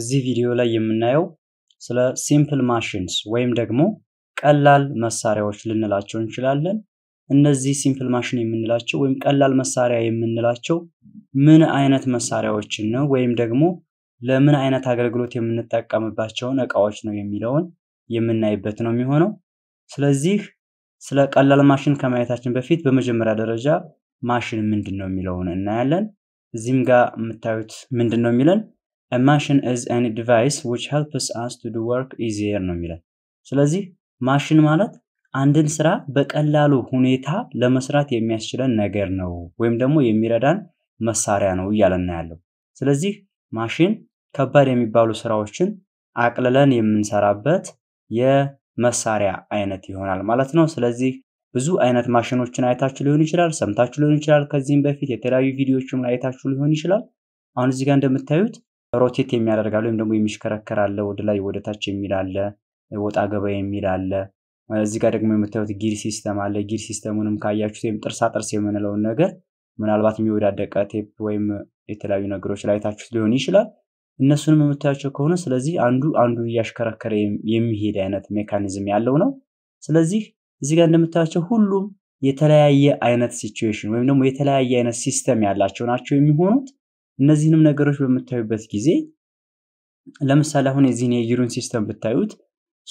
እዚህ ቪዲዮ ላይ የምናየው ስለ ሲምፕል ማሽንስ ወይም ደግሞ ቀላል መሳሪያዎች ልንላቸው እንችላለን። እነዚህ ሲምፕል ማሽን የምንላቸው ወይም ቀላል መሳሪያ የምንላቸው ምን አይነት መሳሪያዎችን ነው ወይም ደግሞ ለምን አይነት አገልግሎት የምንጠቀምባቸውን እቃዎች ነው የሚለውን የምናይበት ነው የሚሆነው። ስለዚህ ስለ ቀላል ማሽን ከማየታችን በፊት በመጀመሪያ ደረጃ ማሽን ምንድን ነው የሚለውን እናያለን። እዚህም ጋር የምታዩት ምንድን ነው የሚለን a machine is any device which helps us to do work easier ነው የሚለን። ስለዚህ ማሽን ማለት አንድን ስራ በቀላሉ ሁኔታ ለመስራት የሚያስችለን ነገር ነው ወይም ደግሞ የሚረዳን መሳሪያ ነው እያለን ያለው። ስለዚህ ማሽን ከባድ የሚባሉ ስራዎችን አቅልለን የምንሰራበት የመሳሪያ አይነት ይሆናል ማለት ነው። ስለዚህ ብዙ አይነት ማሽኖችን አይታችሁ ሊሆን ይችላል፣ ሰምታችሁ ሊሆን ይችላል። ከዚህም በፊት የተለያዩ ቪዲዮዎችም አይታችሁ ሊሆን ይችላል። አሁን እዚህ ጋር እንደምታዩት ሮቴት የሚያደርጋለ ወይም ደግሞ የሚሽከረከር አለ። ወደ ላይ ወደታች የሚል አለ። ወጣ ገባ የሚል አለ። እዚህ ጋር ደግሞ የምታዩት ጊር ሲስተም አለ። ጊር ሲስተሙንም ካያችሁት ወይም ጥርሳ ጥርስ የምንለውን ነገር ምናልባት የሚወዳደቀ ቴፕ ወይም የተለያዩ ነገሮች ላይ ታችሁት ሊሆን ይችላል። እነሱንም የምታያቸው ከሆነ ስለዚህ አንዱ አንዱ እያሽከረከረ የሚሄድ አይነት ሜካኒዝም ያለው ነው። ስለዚህ እዚህ ጋር እንደምታያቸው ሁሉም የተለያየ አይነት ሲቹዌሽን ወይም ደግሞ የተለያየ አይነት ሲስተም ያላቸው ናቸው የሚሆኑት። እነዚህንም ነገሮች በምታዩበት ጊዜ ለምሳሌ አሁን የዚህን የጊሩን ሲስተም ብታዩት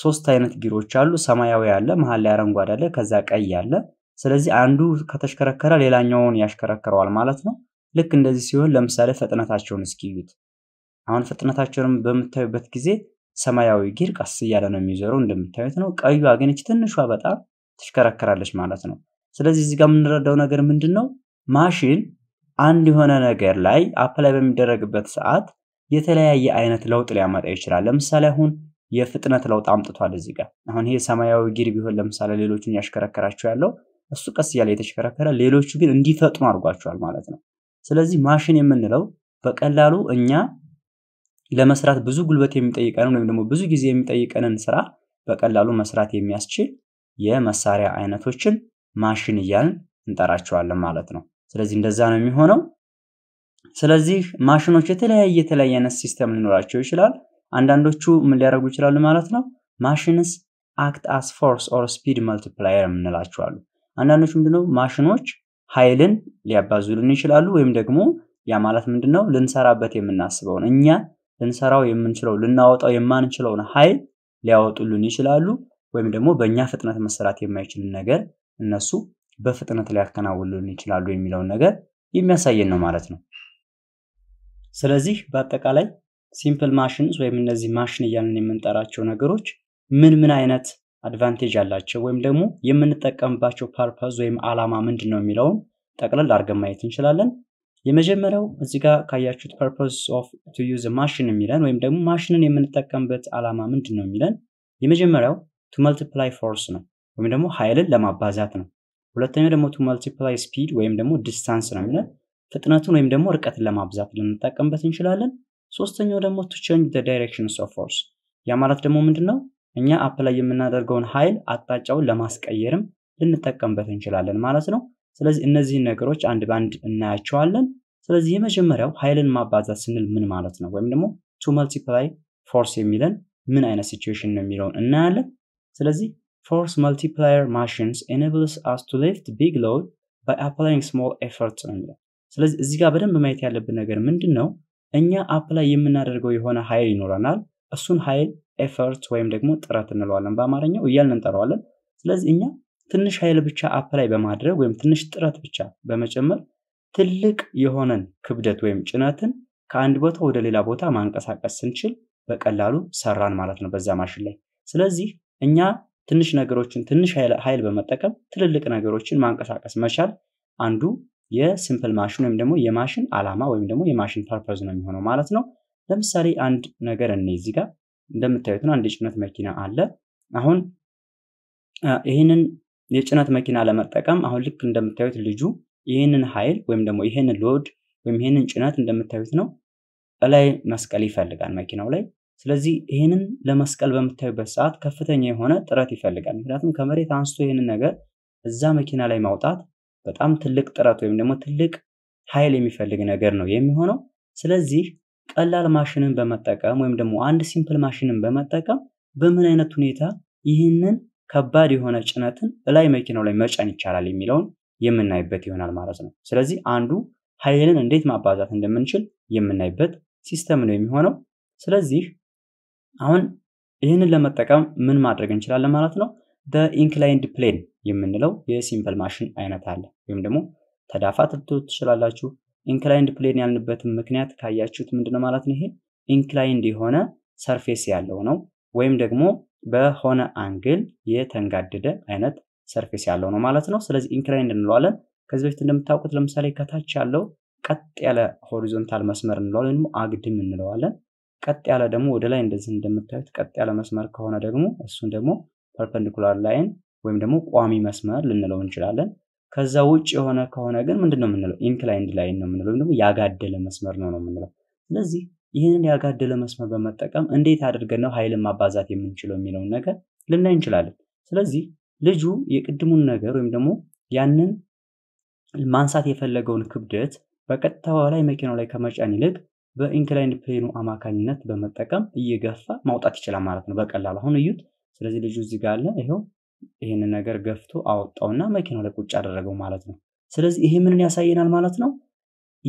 ሶስት አይነት ጊሮች አሉ። ሰማያዊ አለ፣ መሀል ላይ አረንጓዴ አለ፣ ከዛ ቀይ አለ። ስለዚህ አንዱ ከተሽከረከረ ሌላኛውን ያሽከረክረዋል ማለት ነው። ልክ እንደዚህ ሲሆን ለምሳሌ ፍጥነታቸውን እስኪዩት። አሁን ፍጥነታቸውንም በምታዩበት ጊዜ ሰማያዊ ጊር ቀስ እያለ ነው የሚዞረው እንደምታዩት ነው። ቀዩ ግን ትንሿ በጣም ትሽከረከራለች ማለት ነው። ስለዚህ እዚህ ጋር የምንረዳው ነገር ምንድን ነው ማሽን አንድ የሆነ ነገር ላይ አፕላይ በሚደረግበት ሰዓት የተለያየ አይነት ለውጥ ሊያመጣ ይችላል። ለምሳሌ አሁን የፍጥነት ለውጥ አምጥቷል እዚህ ጋር አሁን ይሄ ሰማያዊ ጊር ቢሆን ለምሳሌ ሌሎቹን ያሽከረከራቸው ያለው እሱ ቀስ እያለ የተሽከረከረ፣ ሌሎቹ ግን እንዲፈጥኑ አድርጓቸዋል ማለት ነው። ስለዚህ ማሽን የምንለው በቀላሉ እኛ ለመስራት ብዙ ጉልበት የሚጠይቀንን ወይም ደግሞ ብዙ ጊዜ የሚጠይቀንን ስራ በቀላሉ መስራት የሚያስችል የመሳሪያ አይነቶችን ማሽን እያልን እንጠራቸዋለን ማለት ነው። ስለዚህ እንደዛ ነው የሚሆነው። ስለዚህ ማሽኖች የተለያየ የተለያየ አይነት ሲስተም ሊኖራቸው ይችላል። አንዳንዶቹ ምን ሊያደርጉ ይችላሉ ማለት ነው ማሽንስ አክት አስ ፎርስ ኦር ስፒድ መልቲፕላየር የምንላቸው አሉ። አንዳንዶቹ ምንድነው ማሽኖች ኃይልን ሊያባዙልን ይችላሉ። ወይም ደግሞ ያ ማለት ምንድነው ልንሰራበት የምናስበውን እኛ ልንሰራው የምንችለው ልናወጣው የማንችለውን ኃይል ሊያወጡልን ይችላሉ። ወይም ደግሞ በእኛ ፍጥነት መሰራት የማይችልን ነገር እነሱ በፍጥነት ሊያከናውሉን ይችላሉ የሚለውን ነገር የሚያሳየን ነው ማለት ነው። ስለዚህ በአጠቃላይ ሲምፕል ማሽንስ ወይም እነዚህ ማሽን እያልን የምንጠራቸው ነገሮች ምን ምን አይነት አድቫንቴጅ አላቸው ወይም ደግሞ የምንጠቀምባቸው ፓርፐዝ ወይም አላማ ምንድን ነው የሚለውን ጠቅለል አድርገን ማየት እንችላለን። የመጀመሪያው እዚህ ጋር ካያችሁት ፐርፐስ ኦፍ ቱ ዩዝ ማሽን የሚለን ወይም ደግሞ ማሽንን የምንጠቀምበት አላማ ምንድን ነው የሚለን የመጀመሪያው ቱ መልቲፕላይ ፎርስ ነው ወይም ደግሞ ኃይልን ለማባዛት ነው። ሁለተኛው ደግሞ ቱ ማልቲፕላይ ስፒድ ወይም ደግሞ ዲስታንስ ነው የሚለን ፍጥነቱን ወይም ደግሞ ርቀትን ለማብዛት ልንጠቀምበት እንችላለን። ሶስተኛው ደግሞ ቱ ቼንጅ ዘ ዳይሬክሽንስ ኦፍ ፎርስ፣ ያ ማለት ደግሞ ምንድን ነው? እኛ አፕ ላይ የምናደርገውን ኃይል አቅጣጫውን ለማስቀየርም ልንጠቀምበት እንችላለን ማለት ነው። ስለዚህ እነዚህን ነገሮች አንድ በአንድ እናያቸዋለን። ስለዚህ የመጀመሪያው ኃይልን ማባዛት ስንል ምን ማለት ነው? ወይም ደግሞ ቱ ማልቲፕላይ ፎርስ የሚለን ምን አይነት ሲቹዌሽን ነው የሚለውን እናያለን። ስለዚህ Force multiplier machines enables us to lift big load by applying small efforts እንላለን። ስለዚህ እዚህ ጋር በደንብ ማየት ያለብን ነገር ምንድን ነው? እኛ አፕላይ የምናደርገው የሆነ ኃይል ይኖረናል። እሱን ኃይል ኤፈርት ወይም ደግሞ ጥረት እንለዋለን በአማርኛው እያልን እንጠራዋለን። ስለዚህ እኛ ትንሽ ኃይል ብቻ አፕላይ በማድረግ ወይም ትንሽ ጥረት ብቻ በመጨመር ትልቅ የሆነን ክብደት ወይም ጭነትን ከአንድ ቦታ ወደ ሌላ ቦታ ማንቀሳቀስ ስንችል በቀላሉ ሰራን ማለት ነው በዛ ማሽን ላይ። ስለዚህ እኛ ትንሽ ነገሮችን ትንሽ ኃይል በመጠቀም ትልልቅ ነገሮችን ማንቀሳቀስ መቻል አንዱ የሲምፕል ማሽን ወይም ደግሞ የማሽን አላማ ወይም ደግሞ የማሽን ፐርፐዝ ነው የሚሆነው ማለት ነው። ለምሳሌ አንድ ነገር እኔ እዚህ ጋር እንደምታዩት አንድ የጭነት መኪና አለ። አሁን ይህንን የጭነት መኪና ለመጠቀም አሁን ልክ እንደምታዩት ልጁ ይህንን ኃይል ወይም ደግሞ ይህንን ሎድ ወይም ይህንን ጭነት እንደምታዩት ነው እላይ መስቀል ይፈልጋል መኪናው ላይ ስለዚህ ይህንን ለመስቀል በምታዩበት ሰዓት ከፍተኛ የሆነ ጥረት ይፈልጋል። ምክንያቱም ከመሬት አንስቶ ይህንን ነገር እዛ መኪና ላይ ማውጣት በጣም ትልቅ ጥረት ወይም ደግሞ ትልቅ ኃይል የሚፈልግ ነገር ነው የሚሆነው። ስለዚህ ቀላል ማሽንን በመጠቀም ወይም ደግሞ አንድ ሲምፕል ማሽንን በመጠቀም በምን አይነት ሁኔታ ይህንን ከባድ የሆነ ጭነትን እላይ መኪናው ላይ መጫን ይቻላል የሚለውን የምናይበት ይሆናል ማለት ነው። ስለዚህ አንዱ ኃይልን እንዴት ማባዛት እንደምንችል የምናይበት ሲስተም ነው የሚሆነው። ስለዚህ አሁን ይህንን ለመጠቀም ምን ማድረግ እንችላለን ማለት ነው። በኢንክላይንድ ፕሌን የምንለው የሲምፕል ማሽን አይነት አለ። ወይም ደግሞ ተዳፋት ልትሉት ትችላላችሁ። ኢንክላይንድ ፕሌን ያልንበትን ምክንያት ካያችሁት ምንድነው ማለት ነው ይሄ ኢንክላይንድ የሆነ ሰርፌስ ያለው ነው። ወይም ደግሞ በሆነ አንግል የተንጋደደ አይነት ሰርፌስ ያለው ነው ማለት ነው። ስለዚህ ኢንክላይንድ እንለዋለን። ከዚህ በፊት እንደምታውቁት ለምሳሌ ከታች ያለው ቀጥ ያለ ሆሪዞንታል መስመር እንለዋለን፣ ደግሞ አግድም እንለዋለን። ቀጥ ያለ ደግሞ ወደ ላይ እንደዚህ እንደምታዩት ቀጥ ያለ መስመር ከሆነ ደግሞ እሱን ደግሞ ፐርፐንዲኩላር ላይን ወይም ደግሞ ቋሚ መስመር ልንለው እንችላለን። ከዛ ውጭ የሆነ ከሆነ ግን ምንድን ነው የምንለው? ኢንክላይንድ ላይን ነው የምንለው፣ ወይም ደግሞ ያጋደለ መስመር ነው ነው የምንለው። ስለዚህ ይህንን ያጋደለ መስመር በመጠቀም እንዴት አድርገን ነው ኃይልን ማባዛት የምንችለው የሚለውን ነገር ልናይ እንችላለን። ስለዚህ ልጁ የቅድሙን ነገር ወይም ደግሞ ያንን ማንሳት የፈለገውን ክብደት በቀጥታ ላይ መኪናው ላይ ከመጫን ይልቅ በኢንክላይንድ ፕሌኑ አማካኝነት በመጠቀም እየገፋ ማውጣት ይችላል ማለት ነው በቀላሉ አሁን እዩት ስለዚህ ልጁ እዚህ ጋር አለ ይኸው ይህን ነገር ገፍቶ አወጣውና መኪናው ላይ ቁጭ አደረገው ማለት ነው ስለዚህ ይሄ ምንን ያሳየናል ማለት ነው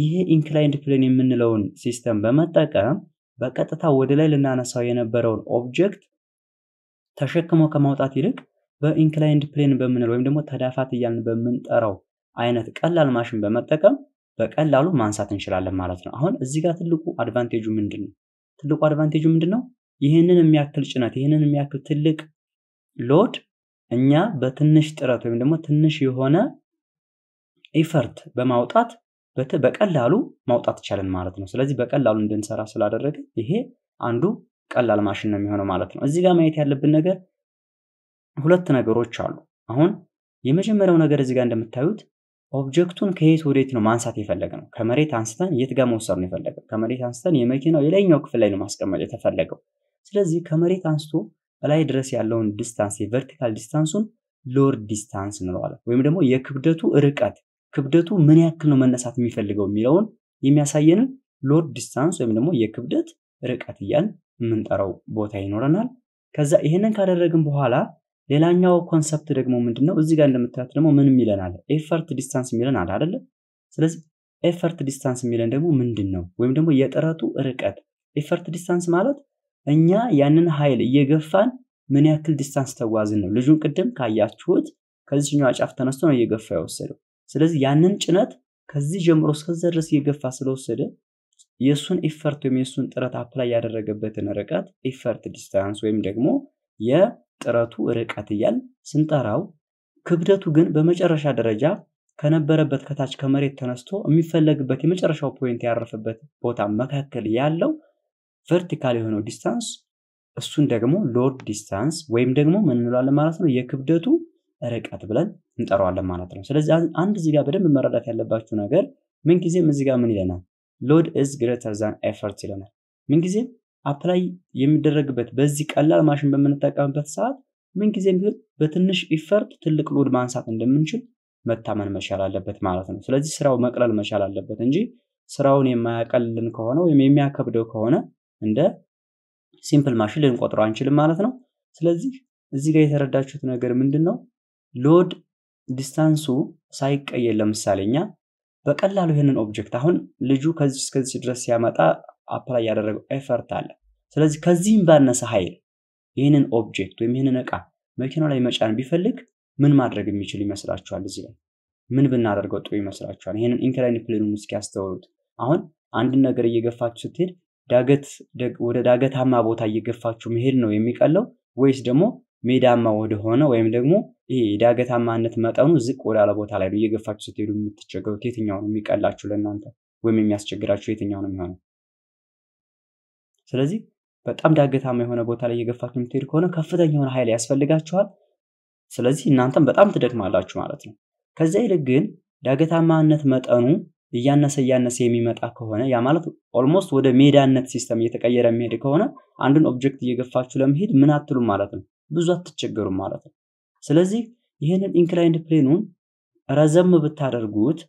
ይሄ ኢንክላይንድ ፕሌን የምንለውን ሲስተም በመጠቀም በቀጥታ ወደ ላይ ልናነሳው የነበረውን ኦብጀክት ተሸክሞ ከማውጣት ይልቅ በኢንክላይንድ ፕሌን በምንለው ወይም ደግሞ ተዳፋት እያልን በምንጠራው አይነት ቀላል ማሽን በመጠቀም በቀላሉ ማንሳት እንችላለን ማለት ነው። አሁን እዚህ ጋር ትልቁ አድቫንቴጁ ምንድን ነው? ትልቁ አድቫንቴጁ ምንድን ነው? ይህንን የሚያክል ጭነት ይህንን የሚያክል ትልቅ ሎድ እኛ በትንሽ ጥረት ወይም ደግሞ ትንሽ የሆነ ኢፈርት በማውጣት በቀላሉ ማውጣት ይቻለን ማለት ነው። ስለዚህ በቀላሉ እንድንሰራ ስላደረገ ይሄ አንዱ ቀላል ማሽን ነው የሚሆነው ማለት ነው። እዚህ ጋር ማየት ያለብን ነገር ሁለት ነገሮች አሉ። አሁን የመጀመሪያው ነገር እዚህ ጋር እንደምታዩት ኦብጀክቱን ከየት ወዴት ነው ማንሳት የፈለገ ነው? ከመሬት አንስተን የት ጋር መውሰድ ነው የፈለገው? ከመሬት አንስተን የመኪናው የላይኛው ክፍል ላይ ነው ማስቀመጥ የተፈለገው። ስለዚህ ከመሬት አንስቶ ላይ ድረስ ያለውን ዲስታንስ የቨርቲካል ዲስታንሱን ሎር ዲስታንስ እንለዋለን። ወይም ደግሞ የክብደቱ ርቀት ክብደቱ ምን ያክል ነው መነሳት የሚፈልገው የሚለውን የሚያሳየንን ሎር ዲስታንስ ወይም ደግሞ የክብደት ርቀት እያልን የምንጠራው ቦታ ይኖረናል። ከዛ ይህንን ካደረግን በኋላ ሌላኛው ኮንሰፕት ደግሞ ምንድነው? እዚህ ጋር እንደምታዩት ደግሞ ምንም አለ ኤፈርት ዲስታንስ የሚለን አለ አደለ? ስለዚህ ኤፈርት ዲስታንስ የሚለን ደግሞ ምንድን ነው? ወይም ደግሞ የጥረቱ ርቀት። ኤፈርት ዲስታንስ ማለት እኛ ያንን ኃይል እየገፋን ምን ያክል ዲስታንስ ተጓዝን ነው። ልጁን ቅድም ካያችሁት ከዚህኛው ጫፍ ተነስቶ ነው እየገፋ የወሰደው። ስለዚህ ያንን ጭነት ከዚህ ጀምሮ እስከዛ ድረስ እየገፋ ስለወሰደ የእሱን ኤፈርት ወይም የእሱን ጥረት አፕላይ ያደረገበትን ርቀት ኤፈርት ዲስታንስ ወይም ደግሞ የጥረቱ ርቀት እያል ስንጠራው ክብደቱ ግን በመጨረሻ ደረጃ ከነበረበት ከታች ከመሬት ተነስቶ የሚፈለግበት የመጨረሻው ፖይንት ያረፈበት ቦታ መካከል ያለው ቨርቲካል የሆነው ዲስታንስ እሱን ደግሞ ሎድ ዲስታንስ ወይም ደግሞ ምንለዋለን ማለት ነው የክብደቱ ርቀት ብለን እንጠራዋለን ማለት ነው። ስለዚህ አንድ ዚጋ በደንብ መረዳት ያለባችሁ ነገር ምንጊዜም እዚጋ ምን ይለናል? ሎድ ኢዝ ግሬተር ዛን ኤፈርት ይለናል። ምንጊዜም አፕላይ የሚደረግበት በዚህ ቀላል ማሽን በምንጠቀምበት ሰዓት ምንጊዜም ቢሆን በትንሽ ኢፈርት ትልቅ ሎድ ማንሳት እንደምንችል መታመን መቻል አለበት ማለት ነው። ስለዚህ ስራው መቅለል መቻል አለበት እንጂ ስራውን የማያቀልልን ከሆነ ወይም የሚያከብደው ከሆነ እንደ ሲምፕል ማሽን ልንቆጥረው አንችልም ማለት ነው። ስለዚህ እዚህ ጋር የተረዳችሁት ነገር ምንድን ነው? ሎድ ዲስታንሱ ሳይቀየር ለምሳሌ እኛ በቀላሉ ይህንን ኦብጀክት አሁን ልጁ ከዚህ እስከዚህ ድረስ ሲያመጣ አፕላይ ያደረገው ኤፈርት አለ። ስለዚህ ከዚህም ባነሰ ኃይል ይህንን ኦብጀክት ወይም ይህንን እቃ መኪናው ላይ መጫን ቢፈልግ ምን ማድረግ የሚችል ይመስላችኋል? እዚህ ላይ ምን ብናደርገው ጥሩ ይመስላችኋል? ይህንን ኢንክላይን ፕሌኑን እስኪ ያስተውሉት። አሁን አንድን ነገር እየገፋችሁ ስትሄድ ዳገት ወደ ዳገታማ ቦታ እየገፋችሁ መሄድ ነው የሚቀለው ወይስ ደግሞ ሜዳማ ወደሆነ ወይም ደግሞ ይሄ የዳገታማነት መጠኑ ዝቅ ወዳለ ቦታ ላይ ነው እየገፋችሁ ስትሄዱ የምትቸገሩት? የትኛው ነው የሚቀላችሁ ለእናንተ ወይም የሚያስቸግራችሁ የትኛው ነው የሚሆነው? ስለዚህ በጣም ዳገታማ የሆነ ቦታ ላይ እየገፋችሁ የምትሄድ ከሆነ ከፍተኛ የሆነ ኃይል ያስፈልጋችኋል። ስለዚህ እናንተም በጣም ትደክማላችሁ ማለት ነው። ከዚያ ይልቅ ግን ዳገታማነት መጠኑ እያነሰ እያነሰ የሚመጣ ከሆነ ያ ማለት ኦልሞስት ወደ ሜዳነት ሲስተም እየተቀየረ የሚሄድ ከሆነ አንድን ኦብጀክት እየገፋችሁ ለመሄድ ምን አትሉም ማለት ነው፣ ብዙ አትቸገሩም ማለት ነው። ስለዚህ ይህንን ኢንክላይንድ ፕሌኑን ረዘም ብታደርጉት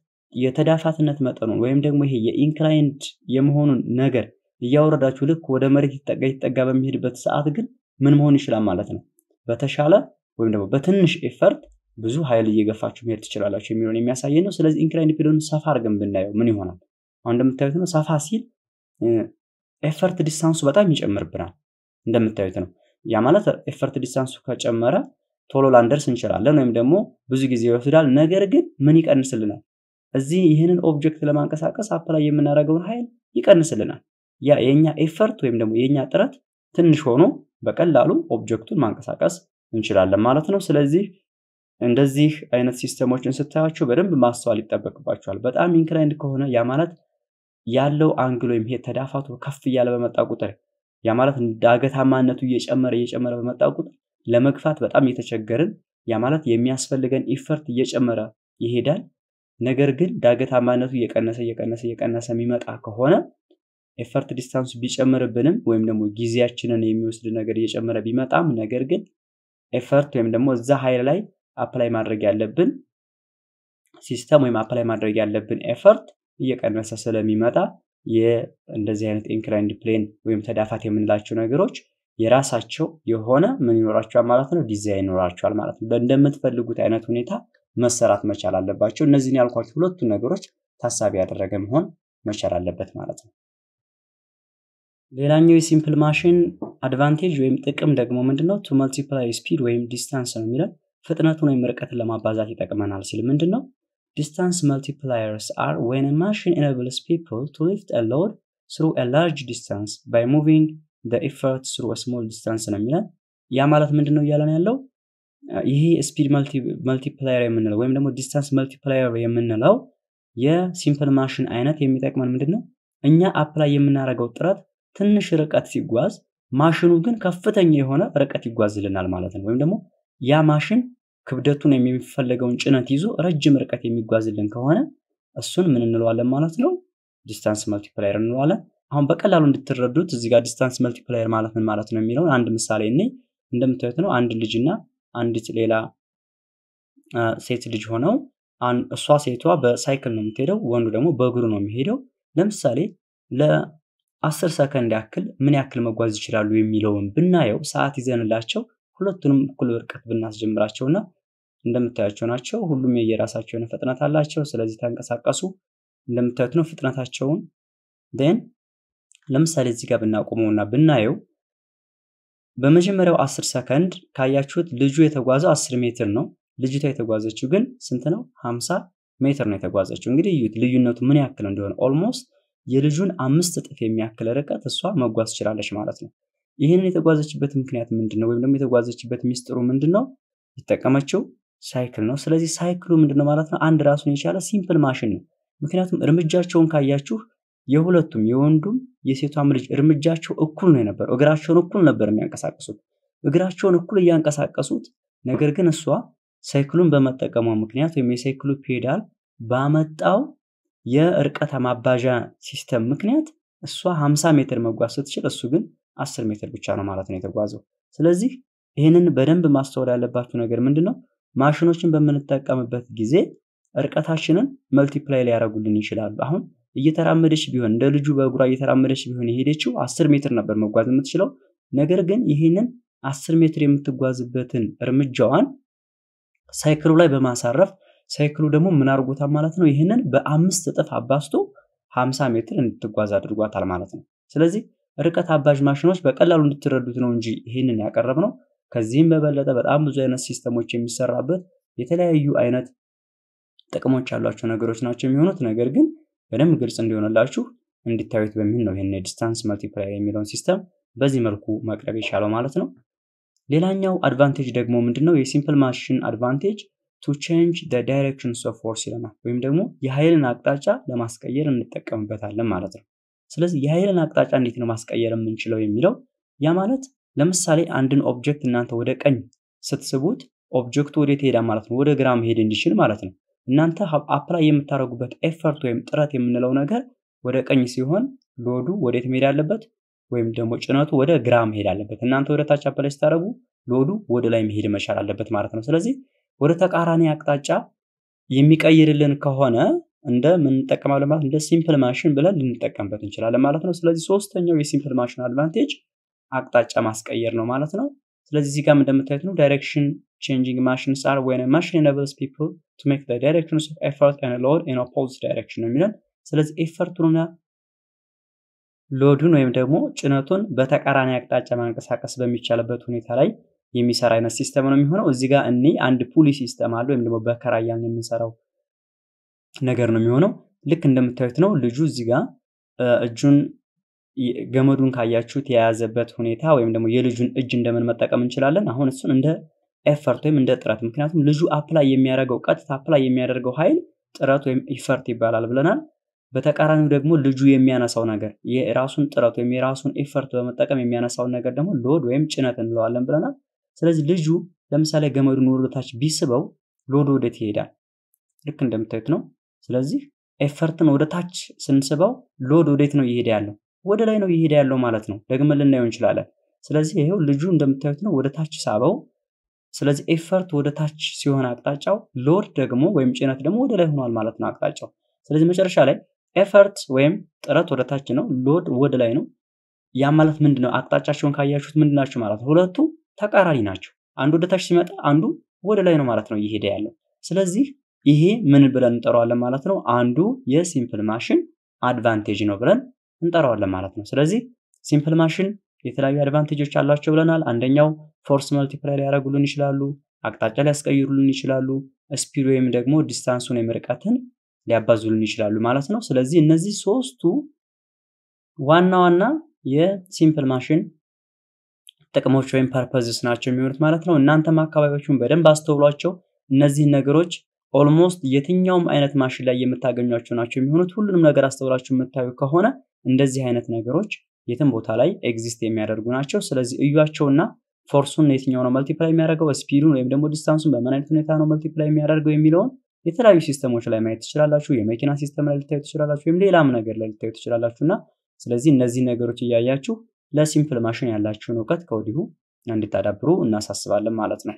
የተዳፋትነት መጠኑን ወይም ደግሞ ይሄ የኢንክላይንድ የመሆኑን ነገር እያወረዳችሁ ልክ ወደ መሬት ይጠጋ ይጠጋ በሚሄድበት ሰዓት ግን ምን መሆን ይችላል ማለት ነው። በተሻለ ወይም ደግሞ በትንሽ ኤፈርት ብዙ ኃይል እየገፋችሁ መሄድ ትችላላችሁ የሚለውን የሚያሳየ ነው። ስለዚህ ኢንክላይን ፔዶን ሰፋ አድርገን ብናየው ምን ይሆናል? አሁን እንደምታዩት ነው። ሰፋ ሲል ኤፈርት ዲስታንሱ በጣም ይጨምርብናል። እንደምታዩት ነው። ያ ማለት ኤፈርት ዲስታንሱ ከጨመረ ቶሎ ላንደርስ እንችላለን፣ ወይም ደግሞ ብዙ ጊዜ ይወስዳል። ነገር ግን ምን ይቀንስልናል? እዚህ ይህንን ኦብጀክት ለማንቀሳቀስ አፕላይ የምናደርገውን ኃይል ይቀንስልናል። የእኛ ኤፈርት ወይም ደግሞ የእኛ ጥረት ትንሽ ሆኖ በቀላሉ ኦብጀክቱን ማንቀሳቀስ እንችላለን ማለት ነው። ስለዚህ እንደዚህ አይነት ሲስተሞችን ስታያቸው በደንብ ማስተዋል ይጠበቅባቸዋል። በጣም ኢንክላይንድ ከሆነ ያ ማለት ያለው አንግል ወይም ይሄ ተዳፋቱ ከፍ እያለ በመጣ ቁጥር ያ ማለት ዳገታማነቱ እየጨመረ እየጨመረ በመጣ ቁጥር ለመግፋት በጣም እየተቸገርን ያ ማለት የሚያስፈልገን ኢፈርት እየጨመረ ይሄዳል። ነገር ግን ዳገታማነቱ እየቀነሰ እየቀነሰ እየቀነሰ የሚመጣ ከሆነ ኤፈርት ዲስታንሱ ቢጨምርብንም ወይም ደግሞ ጊዜያችንን የሚወስድ ነገር እየጨመረ ቢመጣም ነገር ግን ኤፈርት ወይም ደግሞ እዛ ኃይል ላይ አፕላይ ማድረግ ያለብን ሲስተም ወይም አፕላይ ማድረግ ያለብን ኤፈርት እየቀነሰ ስለሚመጣ እንደዚህ አይነት ኢንክላይንድ ፕሌን ወይም ተዳፋት የምንላቸው ነገሮች የራሳቸው የሆነ ምን ይኖራቸዋል ማለት ነው፣ ዲዛይን ይኖራቸዋል ማለት ነው። እንደምትፈልጉት አይነት ሁኔታ መሰራት መቻል አለባቸው። እነዚህን ያልኳቸው ሁለቱን ነገሮች ታሳቢ ያደረገ መሆን መቻል አለበት ማለት ነው። ሌላኛው የሲምፕል ማሽን አድቫንቴጅ ወይም ጥቅም ደግሞ ምንድነው? ቱ መልቲፕላይ ስፒድ ወይም ዲስታንስ ነው የሚለን ፍጥነቱን ወይም ርቀትን ለማባዛት ይጠቅመናል ሲል ምንድነው? ዲስታንስ መልቲፕላየርስ አር ወን ማሽን ኤናብልስ ፒፕል ቱ ሊፍት ሎድ ስሩ ላርጅ ዲስታንስ ባይ ሙቪንግ ኢፈርት ስሩ ስሞል ዲስታንስ ነው የሚለን። ያ ማለት ምንድን ነው እያለን ያለው ይሄ ስፒድ መልቲፕላየር የምንለው ወይም ደግሞ ዲስታንስ መልቲፕላየር የምንለው የሲምፕል ማሽን አይነት የሚጠቅመን ምንድን ነው? እኛ አፕላይ የምናደርገው ጥረት ትንሽ ርቀት ሲጓዝ ማሽኑ ግን ከፍተኛ የሆነ ርቀት ይጓዝልናል ማለት ነው። ወይም ደግሞ ያ ማሽን ክብደቱን የሚፈለገውን ጭነት ይዞ ረጅም ርቀት የሚጓዝልን ከሆነ እሱን ምን እንለዋለን ማለት ነው? ዲስታንስ መልቲፕላየር እንለዋለን። አሁን በቀላሉ እንድትረዱት እዚጋ ዲስታንስ መልቲፕላየር ማለት ምን ማለት ነው የሚለውን አንድ ምሳሌ እኔ እንደምታዩት ነው። አንድ ልጅና አንዲት ሌላ ሴት ልጅ ሆነው እሷ ሴቷ በሳይክል ነው የምትሄደው፣ ወንዱ ደግሞ በእግሩ ነው የሚሄደው። ለምሳሌ አስር ሰከንድ ያክል ምን ያክል መጓዝ ይችላሉ የሚለውን ብናየው ሰዓት ይዘንላቸው ሁለቱንም እኩል ርቀት ብናስጀምራቸውና እንደምታያቸው ናቸው። ሁሉም የየራሳቸው የሆነ ፍጥነት አላቸው። ስለዚህ ተንቀሳቀሱ እንደምታዩት ነው ፍጥነታቸውን። ን ለምሳሌ እዚህ ጋር ና ብናየው በመጀመሪያው አስር ሰከንድ ካያችሁት ልጁ የተጓዘው አስር ሜትር ነው። ልጅቷ የተጓዘችው ግን ስንት ነው? ሀምሳ ሜትር ነው የተጓዘችው። እንግዲህ ልዩነቱ ምን ያክል እንደሆነ ኦልሞስት የልጁን አምስት እጥፍ የሚያክል ርቀት እሷ መጓዝ ትችላለች ማለት ነው። ይህንን የተጓዘችበት ምክንያት ምንድን ነው? ወይም ደግሞ የተጓዘችበት ሚስጥሩ ምንድን ነው? ሳይክል ነው። ስለዚህ ሳይክሉ ምንድን ነው ማለት ነው? አንድ ራሱን የቻለ ሲምፕል ማሽን ነው። ምክንያቱም እርምጃቸውን ካያችሁ የሁለቱም የወንዱም የሴቷም ልጅ እርምጃቸው እኩል ነው የነበረው። እግራቸውን እኩል ነበር የሚያንቀሳቀሱት እግራቸውን እኩል እያንቀሳቀሱት፣ ነገር ግን እሷ ሳይክሉን በመጠቀሟ ምክንያት ወይም የሳይክሉ ፔዳል ባመጣው የእርቀት ማባዣ ሲስተም ምክንያት እሷ 50 ሜትር መጓዝ ስትችል እሱ ግን 10 ሜትር ብቻ ነው ማለት ነው የተጓዘው። ስለዚህ ይህንን በደንብ ማስተዋል ያለባችሁ ነገር ምንድን ነው? ማሽኖችን በምንጠቀምበት ጊዜ እርቀታችንን መልቲፕላይ ሊያደርጉልን ይችላሉ። አሁን እየተራመደች ቢሆን እንደ ልጁ በእግሯ እየተራመደች ቢሆን የሄደችው 10 ሜትር ነበር መጓዝ የምትችለው። ነገር ግን ይህንን 10 ሜትር የምትጓዝበትን እርምጃዋን ሳይክሉ ላይ በማሳረፍ ሳይክሉ ደግሞ ምን አድርጎታል ማለት ነው? ይህንን በአምስት እጥፍ አባስቶ 50 ሜትር እንድትጓዝ አድርጓታል ማለት ነው። ስለዚህ ርቀት አባዥ ማሽኖች በቀላሉ እንድትረዱት ነው እንጂ ይህንን ያቀረብ ነው። ከዚህም በበለጠ በጣም ብዙ አይነት ሲስተሞች የሚሰራበት የተለያዩ አይነት ጥቅሞች ያሏቸው ነገሮች ናቸው የሚሆኑት። ነገር ግን በደንብ ግልጽ እንዲሆንላችሁ እንዲታዩት በሚል ነው ይህን የዲስታንስ መልቲፕላየር የሚለውን ሲስተም በዚህ መልኩ መቅረብ የቻለው ማለት ነው። ሌላኛው አድቫንቴጅ ደግሞ ምንድነው የሲምፕል ማሽን አድቫንቴጅ ቱ ቼንጅ ደ ዳይሬክሽንስ ኦፍ ፎርስ ይለናል። ወይም ደግሞ የኃይልን አቅጣጫ ለማስቀየር እንጠቀምበታለን ማለት ነው። ስለዚህ የኃይልን አቅጣጫ እንዴት ነው ማስቀየር የምንችለው የሚለው ያ ማለት ለምሳሌ አንድን ኦብጀክት እናንተ ወደ ቀኝ ስትስቡት ኦብጀክቱ ወዴት ይሄዳል ማለት ነው? ወደ ግራ መሄድ እንዲችል ማለት ነው። እናንተ አፕላይ የምታደርጉበት ኤፈርት ወይም ጥረት የምንለው ነገር ወደ ቀኝ ሲሆን ሎዱ ወዴት መሄድ አለበት? ወይም ደግሞ ጭነቱ ወደ ግራ መሄድ አለበት። እናንተ ወደ ታች አፕላይ ስታደርጉ ሎዱ ወደ ላይ መሄድ መቻል አለበት ማለት ነው። ስለዚህ ወደ ተቃራኒ አቅጣጫ የሚቀይርልን ከሆነ እንደ ምን እንጠቀማለን ማለት እንደ ሲምፕል ማሽን ብለን ልንጠቀምበት እንችላለን ማለት ነው። ስለዚህ ሶስተኛው የሲምፕል ማሽን አድቫንቴጅ አቅጣጫ ማስቀየር ነው ማለት ነው። ስለዚህ እዚህ ጋር እንደምታዩት ነው ዳይሬክሽን ቼንጂንግ ማሽንስ አር ዌን ማሽን ኤነብልስ ፒፕል ቱ ሜክ ዘ ኦፍ ኤፈርት ኤንድ ሎድ ኢን ኦፖዝ ዳይሬክሽን ነው የሚለን። ስለዚህ ኤፈርቱንና ሎዱን ወይም ደግሞ ጭነቱን በተቃራኒ አቅጣጫ ማንቀሳቀስ በሚቻልበት ሁኔታ ላይ የሚሰራ አይነት ሲስተም ነው የሚሆነው። እዚህ ጋር እኔ አንድ ፑሊ ሲስተም አለ ወይም ደግሞ በከራያን የምንሰራው ነገር ነው የሚሆነው። ልክ እንደምታዩት ነው ልጁ እዚህ ጋር እጁን ገመዱን ካያችሁት የያዘበት ሁኔታ ወይም ደግሞ የልጁን እጅ እንደምን መጠቀም እንችላለን። አሁን እሱን እንደ ኤፈርት ወይም እንደ ጥረት፣ ምክንያቱም ልጁ አፕላይ የሚያደርገው ቀጥታ አፕላይ የሚያደርገው ኃይል ጥረት ወይም ኢፈርት ይባላል ብለናል። በተቃራኒው ደግሞ ልጁ የሚያነሳው ነገር የራሱን ጥረት ወይም የራሱን ኢፈርት በመጠቀም የሚያነሳውን ነገር ደግሞ ሎድ ወይም ጭነት እንለዋለን ብለናል። ስለዚህ ልጁ ለምሳሌ ገመዱን ወደታች ቢስበው ሎድ ወደት ይሄዳል። ልክ እንደምታዩት ነው። ስለዚህ ኤፈርትን ወደታች ስንስበው ሎድ ወዴት ነው እየሄደ ያለው? ወደ ላይ ነው እየሄደ ያለው ማለት ነው። ደግመን ልናየው እንችላለን። ስለዚህ ይሄው ልጁ እንደምታዩት ነው፣ ወደታች ሳበው። ስለዚህ ኤፈርት ወደታች ሲሆን አቅጣጫው፣ ሎድ ደግሞ ወይም ጭነት ደግሞ ወደ ላይ ሆኗል ማለት ነው አቅጣጫው። ስለዚህ መጨረሻ ላይ ኤፈርት ወይም ጥረት ወደታች ነው፣ ሎድ ወደ ላይ ነው። ያ ማለት ምንድነው? አቅጣጫቸውን ካያችሁት ምንድናችሁ ማለት ነው ሁለቱ ተቃራኒ ናቸው። አንዱ ወደ ታች ሲመጣ አንዱ ወደ ላይ ነው ማለት ነው እየሄደ ያለው። ስለዚህ ይሄ ምን ብለን እንጠራዋለን ማለት ነው? አንዱ የሲምፕል ማሽን አድቫንቴጅ ነው ብለን እንጠራዋለን ማለት ነው። ስለዚህ ሲምፕል ማሽን የተለያዩ አድቫንቴጆች አሏቸው ብለናል። አንደኛው ፎርስ መልቲፕላይ ሊያደርጉልን ይችላሉ፣ አቅጣጫ ሊያስቀይሩልን ይችላሉ፣ ስፒድ ወይም ደግሞ ዲስታንሱን ወይም ርቀትን ሊያባዙልን ይችላሉ ማለት ነው። ስለዚህ እነዚህ ሶስቱ ዋና ዋና የሲምፕል ማሽን ጥቅሞች ወይም ፐርፐዝስ ናቸው የሚሆኑት ማለት ነው። እናንተም አካባቢዎቹን በደንብ አስተውሏቸው። እነዚህ ነገሮች ኦልሞስት የትኛውም አይነት ማሽን ላይ የምታገኟቸው ናቸው የሚሆኑት። ሁሉንም ነገር አስተውላችሁ የምታዩ ከሆነ እንደዚህ አይነት ነገሮች የትም ቦታ ላይ ኤግዚስት የሚያደርጉ ናቸው። ስለዚህ እዩቸውና ፎርሱን የትኛው ነው መልቲፕላይ የሚያደርገው፣ ስፒዱን ወይም ደግሞ ዲስታንሱን በምን አይነት ሁኔታ ነው መልቲፕላይ የሚያደርገው የሚለውን የተለያዩ ሲስተሞች ላይ ማየት ትችላላችሁ። የመኪና ሲስተም ላይ ልታዩ ትችላላችሁ፣ ወይም ሌላም ነገር ላይ ልታዩ ትችላላችሁ እና ስለዚህ እነዚህ ነገሮች እያያችሁ ለሲምፕል ማሽን ያላችሁን እውቀት ከወዲሁ እንድታዳብሩ እናሳስባለን ማለት ነው።